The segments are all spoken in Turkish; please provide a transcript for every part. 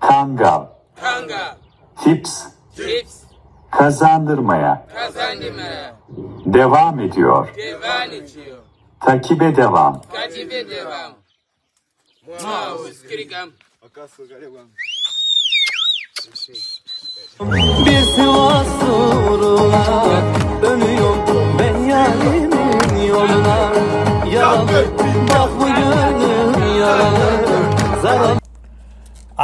Kangal, Kanga. Tips. Tips. Kazandırmaya. Kazandırmaya. Devam ediyor. Devam ediyor. Takibe devam. Takibe devam. Bir Sivas uğruna dönüyorum ben yarimin yoluna Yaralı bak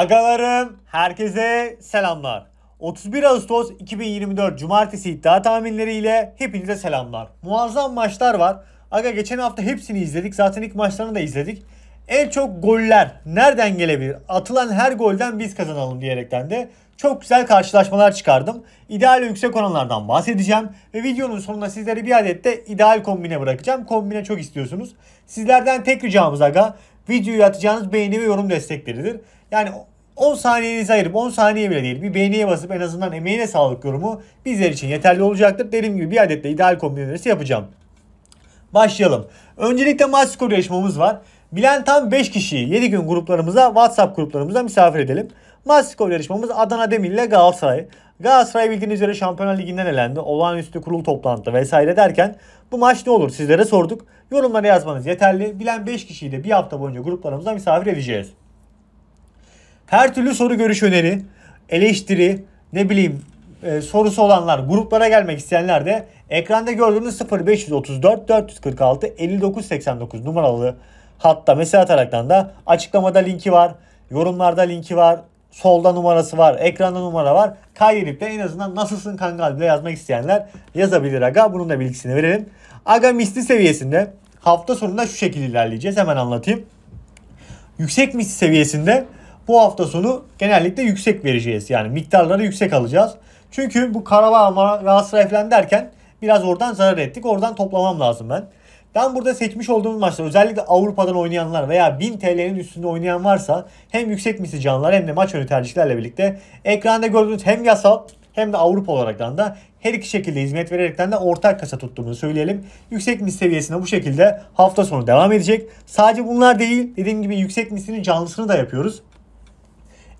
Agalarım, herkese selamlar. 31 Ağustos 2024 Cumartesi iddia tahminleriyle hepinize selamlar. Muazzam maçlar var. Aga geçen hafta hepsini izledik. Zaten ilk maçlarını da izledik. En çok goller nereden gelebilir? Atılan her golden biz kazanalım diyerekten de çok güzel karşılaşmalar çıkardım. İdeal yüksek oranlardan bahsedeceğim. Ve videonun sonunda sizlere bir adet de ideal kombine bırakacağım. Kombine çok istiyorsunuz. Sizlerden tek ricamız aga videoyu atacağınız beğeni ve yorum destekleridir. Yani 10 saniyenizi ayırıp 10 saniye bile değil bir beğeniye basıp en azından emeğine sağlık yorumu bizler için yeterli olacaktır. Dediğim gibi bir adet de ideal kombin yapacağım. Başlayalım. Öncelikle maç skoru yarışmamız var. Bilen tam 5 kişiyi 7 gün gruplarımıza WhatsApp gruplarımıza misafir edelim. Maç skoru yarışmamız Adana Demir ile Galatasaray. Galatasaray bildiğiniz üzere Şampiyonlar Ligi'nden elendi. Olağanüstü kurul toplantı vesaire derken bu maç ne olur sizlere sorduk. Yorumlara yazmanız yeterli. Bilen 5 kişiyi de bir hafta boyunca gruplarımıza misafir edeceğiz. Her türlü soru görüş öneri, eleştiri, ne bileyim e, sorusu olanlar, gruplara gelmek isteyenler de ekranda gördüğünüz 0534 446 5989 numaralı hatta mesaj ataraktan da açıklamada linki var, yorumlarda linki var, solda numarası var, ekranda numara var. Kaydedip de en azından nasılsın kanka diye yazmak isteyenler yazabilir aga. Bunun da bilgisini verelim. Aga misli seviyesinde hafta sonunda şu şekilde ilerleyeceğiz. Hemen anlatayım. Yüksek misli seviyesinde bu hafta sonu genellikle yüksek vereceğiz. Yani miktarları yüksek alacağız. Çünkü bu Karabağ, Galatasaray falan derken biraz oradan zarar ettik. Oradan toplamam lazım ben. Ben burada seçmiş olduğum maçlar özellikle Avrupa'dan oynayanlar veya 1000 TL'nin üstünde oynayan varsa hem yüksek misli canlılar hem de maç önü tercihlerle birlikte ekranda gördüğünüz hem yasal hem de Avrupa olarak da her iki şekilde hizmet vererekten de ortak kasa tuttuğumuzu söyleyelim. Yüksek mis seviyesine bu şekilde hafta sonu devam edecek. Sadece bunlar değil dediğim gibi yüksek mislinin canlısını da yapıyoruz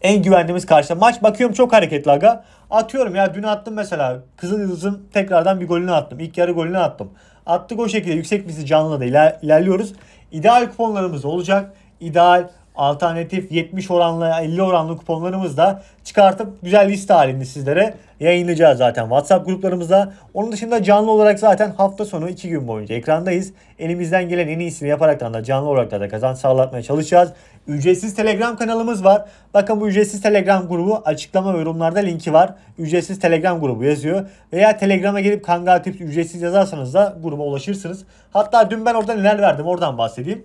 en güvendiğimiz karşıda. Maç bakıyorum çok hareketli aga. Atıyorum ya dün attım mesela. Kızıl Yıldız'ın tekrardan bir golünü attım. İlk yarı golünü attım. Attık o şekilde yüksek bizi canlı da iler, ilerliyoruz. İdeal kuponlarımız olacak. İdeal alternatif 70 oranlı 50 oranlı kuponlarımızı da çıkartıp güzel liste halinde sizlere yayınlayacağız zaten WhatsApp gruplarımızda. Onun dışında canlı olarak zaten hafta sonu 2 gün boyunca ekrandayız. Elimizden gelen en iyisini yaparak da canlı olarak da kazanç sağlatmaya çalışacağız. Ücretsiz Telegram kanalımız var. Bakın bu ücretsiz Telegram grubu açıklama ve yorumlarda linki var. Ücretsiz Telegram grubu yazıyor. Veya Telegram'a gelip Kangal Tips ücretsiz yazarsanız da gruba ulaşırsınız. Hatta dün ben orada neler verdim oradan bahsedeyim.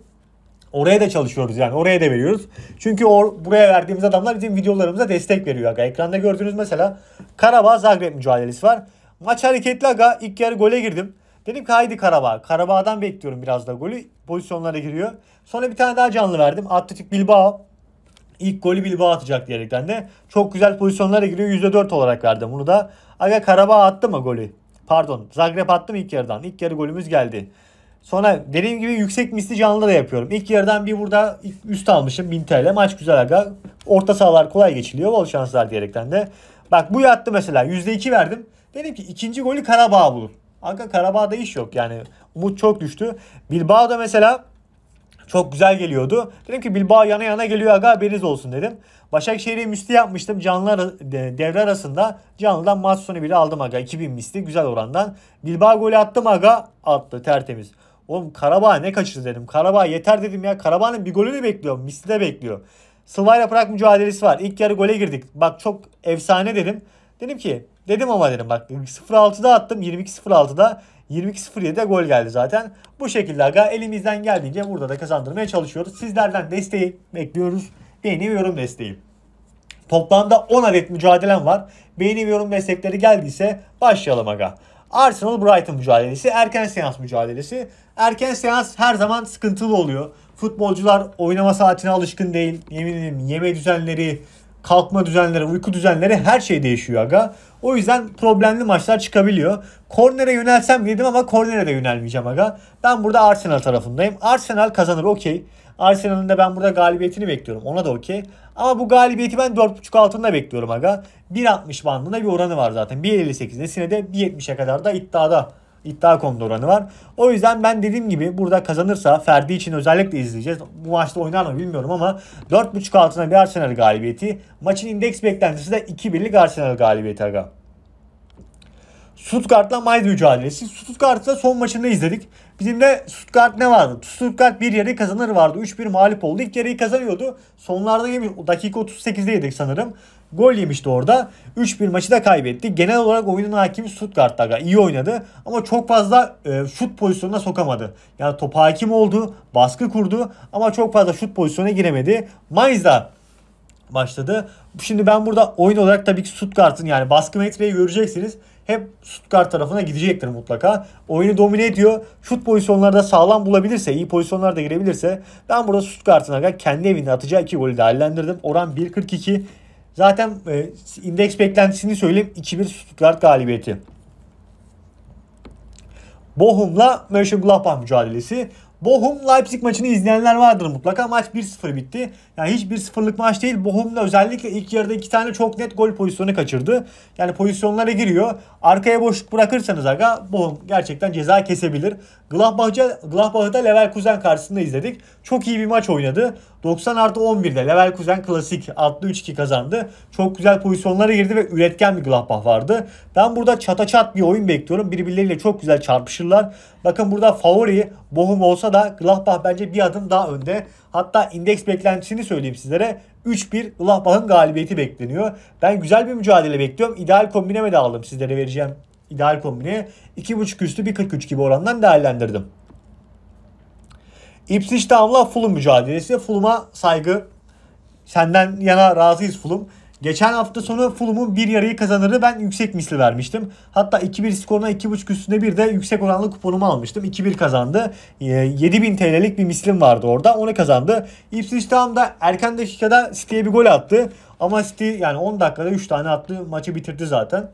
Oraya da çalışıyoruz yani oraya da veriyoruz. Çünkü or, buraya verdiğimiz adamlar bizim videolarımıza destek veriyor aga. Ekranda gördüğünüz mesela Karabağ Zagreb mücadelesi var. Maç hareketli aga. ilk yarı gole girdim. Dedim ki haydi Karabağ. Karabağ'dan bekliyorum biraz da golü. Pozisyonlara giriyor. Sonra bir tane daha canlı verdim. Atletik Bilbao. İlk golü Bilbao atacak diyerekten de. Çok güzel pozisyonlara giriyor. %4 olarak verdim bunu da. Aga Karabağ attı mı golü? Pardon Zagreb attı mı ilk yarıdan? İlk yarı golümüz geldi. Sonra dediğim gibi yüksek misli canlı da yapıyorum. İlk yarıdan bir burada üst almışım 1000 TL. Maç güzel aga. Orta sahalar kolay geçiliyor. Bol şanslar diyerekten de. Bak bu yattı mesela. %2 verdim. Dedim ki ikinci golü Karabağ bulur. Aga Karabağ'da iş yok yani. Umut çok düştü. Bilbao da mesela çok güzel geliyordu. Dedim ki Bilbao yana yana geliyor aga beriz olsun dedim. Başakşehir'e misli yapmıştım canlı devre arasında. Canlıdan maç sonu bile aldım aga. 2000 misli güzel orandan. Bilbao golü attım aga attı tertemiz. Oğlum Karabağ ne kaçırdı dedim. Karabağ yeter dedim ya. Karabağ'ın bir golünü bekliyor. Misli de bekliyor. Sıla ile Prag mücadelesi var. İlk yarı gole girdik. Bak çok efsane dedim. Dedim ki dedim ama dedim bak 0-6'da attım. 22-06'da 22-07'de gol geldi zaten. Bu şekilde aga elimizden geldiğince burada da kazandırmaya çalışıyoruz. Sizlerden desteği bekliyoruz. Beğeni ve yorum desteği. Toplamda 10 adet mücadelem var. Beğeni ve yorum destekleri geldiyse başlayalım aga. Arsenal-Brighton mücadelesi, erken seans mücadelesi. Erken seans her zaman sıkıntılı oluyor. Futbolcular oynama saatine alışkın değil. Yemin ederim yeme düzenleri, kalkma düzenleri, uyku düzenleri her şey değişiyor aga. O yüzden problemli maçlar çıkabiliyor. Kornere yönelsem dedim ama kornere de yönelmeyeceğim aga. Ben burada Arsenal tarafındayım. Arsenal kazanır okey. Arsenal'ın da ben burada galibiyetini bekliyorum. Ona da okey. Ama bu galibiyeti ben 4.5 altında bekliyorum aga. 1.60 bandında bir oranı var zaten. 158 nesine de 1.70'e kadar da iddiada iddia konuda oranı var. O yüzden ben dediğim gibi burada kazanırsa Ferdi için özellikle izleyeceğiz. Bu maçta oynar mı bilmiyorum ama 4.5 altına bir Arsenal galibiyeti. Maçın indeks beklentisi de 2-1'lik Arsenal galibiyeti aga. Stuttgart'la Mainz mücadelesi. Stuttgart'ı son maçında izledik. Bizim de Stuttgart ne vardı? Stuttgart bir yarı kazanır vardı. 3-1 mağlup oldu. İlk yarıyı kazanıyordu. Sonlarda yemiş. Dakika 38'de yedik sanırım. Gol yemişti orada. 3-1 maçı da kaybetti. Genel olarak oyunun hakimi Stuttgart iyi oynadı ama çok fazla e, şut pozisyonuna sokamadı. Yani top hakim oldu, baskı kurdu ama çok fazla şut pozisyonuna giremedi. Mainz da başladı. Şimdi ben burada oyun olarak tabii ki Stuttgart'ın yani baskı metreyi göreceksiniz hep Stuttgart tarafına gidecektir mutlaka. Oyunu domine ediyor. Şut pozisyonlarda sağlam bulabilirse, iyi pozisyonlarda girebilirse ben burada Stuttgart'ın kendi evinde atacağı iki golü değerlendirdim. Oran 1.42. Zaten e, indeks beklentisini söyleyeyim. 2-1 Stuttgart galibiyeti. Bochum'la Mönchengladbach mücadelesi. Bochum Leipzig maçını izleyenler vardır mutlaka. Maç 1-0 bitti. Yani hiç 1-0'lık maç değil. Bochum da özellikle ilk yarıda iki tane çok net gol pozisyonu kaçırdı. Yani pozisyonlara giriyor. Arkaya boşluk bırakırsanız aga Bochum gerçekten ceza kesebilir. Gladbach'ı Gladbach'ı da Leverkusen karşısında izledik. Çok iyi bir maç oynadı. 90 artı 11'de kuzen klasik adlı 3-2 kazandı. Çok güzel pozisyonlara girdi ve üretken bir Gladbach vardı. Ben burada çata çat bir oyun bekliyorum. Birbirleriyle çok güzel çarpışırlar. Bakın burada favori bohum olsa da Gladbach bence bir adım daha önde. Hatta indeks beklentisini söyleyeyim sizlere. 3-1 Gladbach'ın galibiyeti bekleniyor. Ben güzel bir mücadele bekliyorum. İdeal kombineme de aldım sizlere vereceğim ideal kombini. 2.5 üstü 1.43 gibi orandan değerlendirdim. Ipswich Town'la Fulham mücadelesi. Fulham'a saygı. Senden yana razıyız Fulham. Geçen hafta sonu Fulham'ın bir yarıyı kazanırı ben yüksek misli vermiştim. Hatta 2-1 skoruna 2.5 üstüne bir de yüksek oranlı kuponumu almıştım. 2-1 kazandı. 7000 ee, TL'lik bir mislim vardı orada. Onu kazandı. Ipswich Town da erken dakikada City'ye bir gol attı. Ama City yani 10 dakikada 3 tane attı. Maçı bitirdi zaten.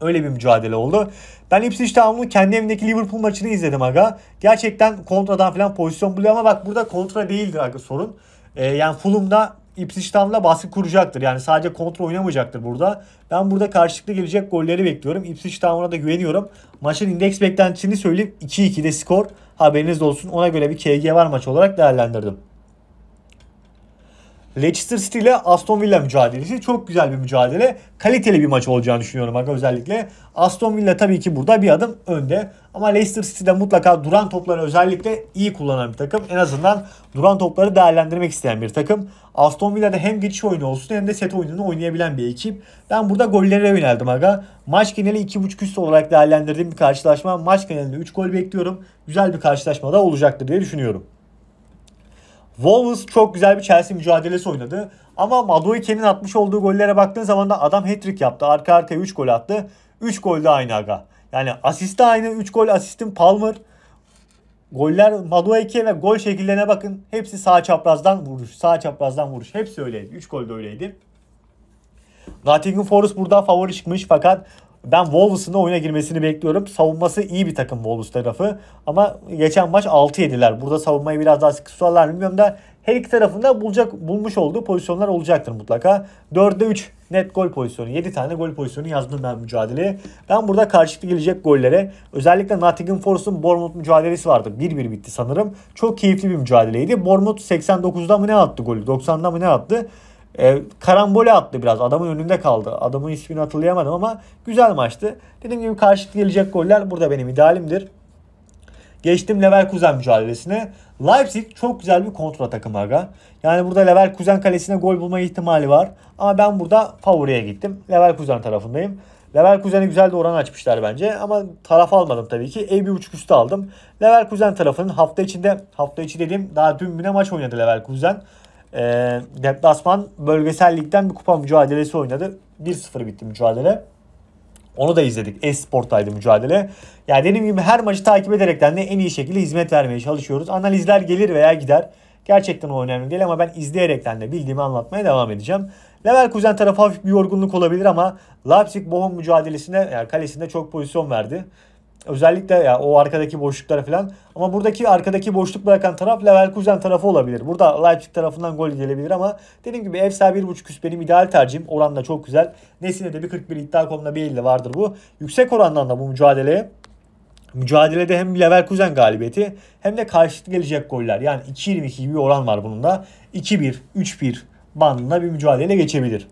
Öyle bir mücadele oldu. Ben Ipswich Town'un kendi evindeki Liverpool maçını izledim aga. Gerçekten kontradan falan pozisyon buluyor ama bak burada kontra değildir aga sorun. Ee, yani Fulham'da Ipswich Town'la baskı kuracaktır. Yani sadece kontra oynamayacaktır burada. Ben burada karşılıklı gelecek golleri bekliyorum. Ipswich Town'a da güveniyorum. Maçın indeks beklentisini söyleyip 2-2'de skor. Haberiniz olsun. Ona göre bir KG var maç olarak değerlendirdim. Leicester City ile Aston Villa mücadelesi çok güzel bir mücadele. Kaliteli bir maç olacağını düşünüyorum aga özellikle. Aston Villa tabii ki burada bir adım önde. Ama Leicester City'de mutlaka duran topları özellikle iyi kullanan bir takım. En azından duran topları değerlendirmek isteyen bir takım. Aston Villa'da hem geçiş oyunu olsun hem de set oyununu oynayabilen bir ekip. Ben burada gollere yöneldim aga. Maç geneli 2.5 üst olarak değerlendirdiğim bir karşılaşma. Maç genelinde 3 gol bekliyorum. Güzel bir karşılaşma da olacaktır diye düşünüyorum. Wolves çok güzel bir Chelsea mücadelesi oynadı. Ama Maduike'nin atmış olduğu gollere baktığın zaman da adam hat-trick yaptı. Arka arkaya 3 gol attı. 3 gol de aynı aga. Yani asiste aynı. 3 gol asistin Palmer. Goller Madueke ve gol şekillerine bakın. Hepsi sağ çaprazdan vuruş. Sağ çaprazdan vuruş. Hepsi öyleydi. 3 gol de öyleydi. Nottingham Forest burada favori çıkmış fakat ben Wolves'ın oyuna girmesini bekliyorum. Savunması iyi bir takım Wolves tarafı. Ama geçen maç 6 yediler. Burada savunmayı biraz daha sıkı tutarlar bilmiyorum da her iki tarafında bulacak, bulmuş olduğu pozisyonlar olacaktır mutlaka. 4'de 3 net gol pozisyonu. 7 tane gol pozisyonu yazdım ben mücadeleye. Ben burada karşılıklı gelecek gollere özellikle Nottingham Forest'un Bournemouth mücadelesi vardı. 1-1 bitti sanırım. Çok keyifli bir mücadeleydi. Bournemouth 89'da mı ne attı golü? 90'da mı ne attı? E, karambole attı biraz. Adamın önünde kaldı. Adamın ismini hatırlayamadım ama güzel maçtı. Dediğim gibi karşılıklı gelecek goller burada benim idealimdir. Geçtim Leverkusen mücadelesine. Leipzig çok güzel bir kontrol takım aga. Yani burada Leverkusen kalesine gol bulma ihtimali var. Ama ben burada favoriye gittim. Leverkusen tarafındayım. Leverkusen'e güzel de oran açmışlar bence. Ama taraf almadım tabii ki. E1.5 üstü aldım. Leverkusen tarafının hafta içinde, hafta içi dediğim daha dün bir maç oynadı Leverkusen. E, deplasman bölgesel ligden bir kupa mücadelesi oynadı. 1-0 bitti mücadele. Onu da izledik. Esport'taydı mücadele. Yani dediğim gibi her maçı takip ederekten de en iyi şekilde hizmet vermeye çalışıyoruz. Analizler gelir veya gider. Gerçekten o önemli değil ama ben izleyerekten de bildiğimi anlatmaya devam edeceğim. kuzen tarafı hafif bir yorgunluk olabilir ama Leipzig Bohum mücadelesinde yani kalesinde çok pozisyon verdi. Özellikle ya o arkadaki boşluklara falan. Ama buradaki arkadaki boşluk bırakan taraf Leverkusen tarafı olabilir. Burada Leipzig tarafından gol gelebilir ama dediğim gibi ev sahibi 1.5 üst benim ideal tercihim. Oran da çok güzel. Nesine de bir 41 iddia.com'da bir 50 vardır bu. Yüksek orandan da bu mücadele Mücadelede hem Leverkusen galibiyeti hem de karşılıklı gelecek goller. Yani 2-22 gibi bir oran var bunun da. 2-1, 3-1 bandında bir mücadele geçebilir.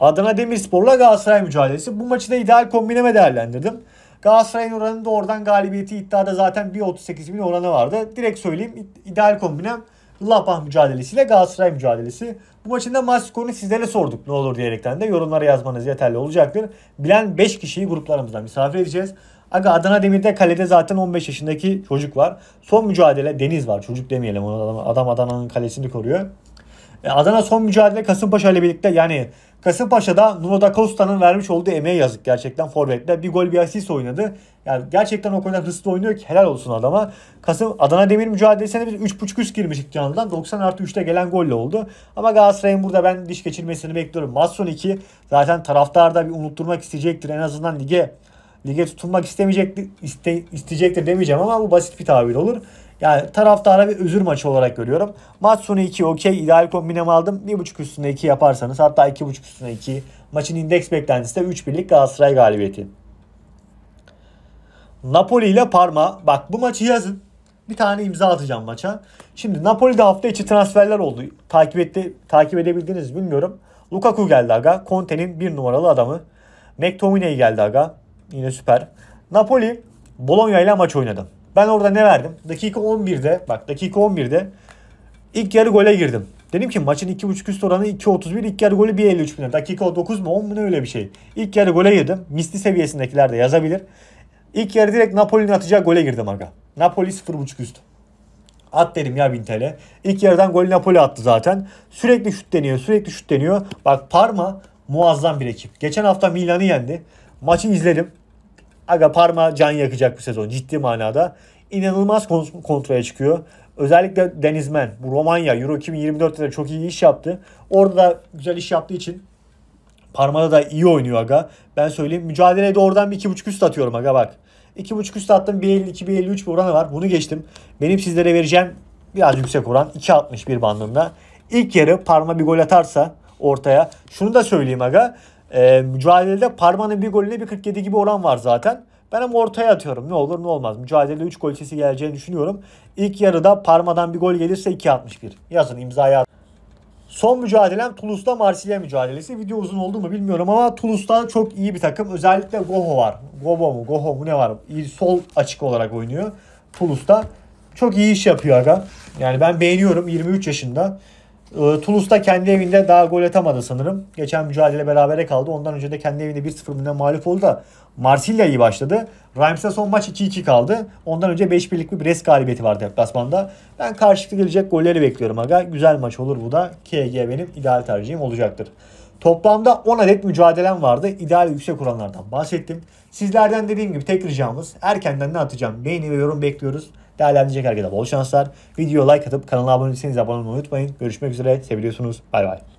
Adana Demirspor'la Galatasaray mücadelesi. Bu maçı da ideal kombineme değerlendirdim. Galatasaray'ın oranı da oradan galibiyeti iddiada zaten 1.38 bin oranı vardı. Direkt söyleyeyim ideal kombinem Lapah mücadelesiyle Galatasaray mücadelesi. Bu maçın da maç skorunu sizlere sorduk ne olur diyerekten de yorumlara yazmanız yeterli olacaktır. Bilen 5 kişiyi gruplarımızdan misafir edeceğiz. Aga Adana Demir'de kalede zaten 15 yaşındaki çocuk var. Son mücadele Deniz var. Çocuk demeyelim. Adam, adam Adana'nın kalesini koruyor. E, Adana son mücadele Kasımpaşa ile birlikte yani Kasımpaşa'da Nuno da Costa'nın vermiş olduğu emeğe yazık gerçekten forvetle. Bir gol bir asist oynadı. Yani gerçekten o kadar hızlı oynuyor ki helal olsun adama. Kasım Adana Demir mücadelesine biz 3.5 üst girmiştik canlıdan. 90 artı 3'te gelen golle oldu. Ama Galatasaray'ın burada ben diş geçirmesini bekliyorum. Mason 2 zaten taraftar da bir unutturmak isteyecektir. En azından lige lige tutunmak istemeyecektir, iste, isteyecektir demeyeceğim ama bu basit bir tabir olur. Yani taraftara bir özür maçı olarak görüyorum. Maç sonu 2 okey. ideal kombinem aldım. 1.5 üstüne 2 yaparsanız hatta 2.5 üstüne 2. Maçın indeks beklentisi de 3-1'lik Galatasaray galibiyeti. Napoli ile Parma. Bak bu maçı yazın. Bir tane imza atacağım maça. Şimdi Napoli'de hafta içi transferler oldu. Takip etti, takip edebildiğiniz bilmiyorum. Lukaku geldi aga. Conte'nin bir numaralı adamı. McTominay geldi aga. Yine süper. Napoli Bologna ile maç oynadı. Ben orada ne verdim? Dakika 11'de bak dakika 11'de ilk yarı gole girdim. Dedim ki maçın 2.5 üst oranı 2.31 ilk yarı golü 1.53 milyon. Dakika 9 mu 10 mu ne öyle bir şey. İlk yarı gole girdim. Misli seviyesindekiler de yazabilir. İlk yarı direkt Napoli'nin atacağı gole girdim aga. Napoli 0.5 üst. At dedim ya 1000 TL. İlk yarıdan gol Napoli attı zaten. Sürekli şut deniyor sürekli şut deniyor. Bak Parma muazzam bir ekip. Geçen hafta Milan'ı yendi. Maçı izledim aga Parma can yakacak bu sezon ciddi manada. İnanılmaz kont- kontraya çıkıyor. Özellikle Denizmen. Bu Romanya Euro 2024'te de çok iyi iş yaptı. Orada da güzel iş yaptığı için Parma'da da iyi oynuyor aga. Ben söyleyeyim. Mücadeleye de oradan bir 2.5 üst atıyorum aga bak. 2.5 üst attım. 1.52, 1.53 bir oranı var. Bunu geçtim. Benim sizlere vereceğim biraz yüksek oran. 2.61 bandında. İlk yarı Parma bir gol atarsa ortaya. Şunu da söyleyeyim aga. E, mücadelede Parma'nın bir golüne bir 47 gibi oran var zaten. Ben ama ortaya atıyorum. Ne olur ne olmaz. Mücadelede 3 gol sesi geleceğini düşünüyorum. İlk yarıda Parma'dan bir gol gelirse 2.61. Yazın imzaya at. Son mücadelem Toulouse'da Marsilya mücadelesi. Video uzun oldu mu bilmiyorum ama Toulouse'da çok iyi bir takım. Özellikle Goho var. Gobo mu? Goho mu ne var? İyi sol açık olarak oynuyor. Toulouse'da. Çok iyi iş yapıyor aga. Yani ben beğeniyorum. 23 yaşında. Ee, Toulouse da kendi evinde daha gol atamadı sanırım. Geçen mücadele berabere kaldı. Ondan önce de kendi evinde 1-0 bile mağlup oldu da Marsilya iyi başladı. Reims'e son maç 2-2 kaldı. Ondan önce 5-1'lik bir Brest galibiyeti vardı deplasmanda. Ben karşılıklı gelecek golleri bekliyorum aga. Güzel maç olur bu da. KG benim ideal tercihim olacaktır. Toplamda 10 adet mücadelem vardı. İdeal yüksek oranlardan bahsettim. Sizlerden dediğim gibi tek ricamız erkenden ne atacağım? Beğeni ve yorum bekliyoruz. Değerlendirecek herkese bol şanslar. Videoya like atıp kanala abone değilseniz abone olmayı unutmayın. Görüşmek üzere. seviyorsunuz. Bay bay.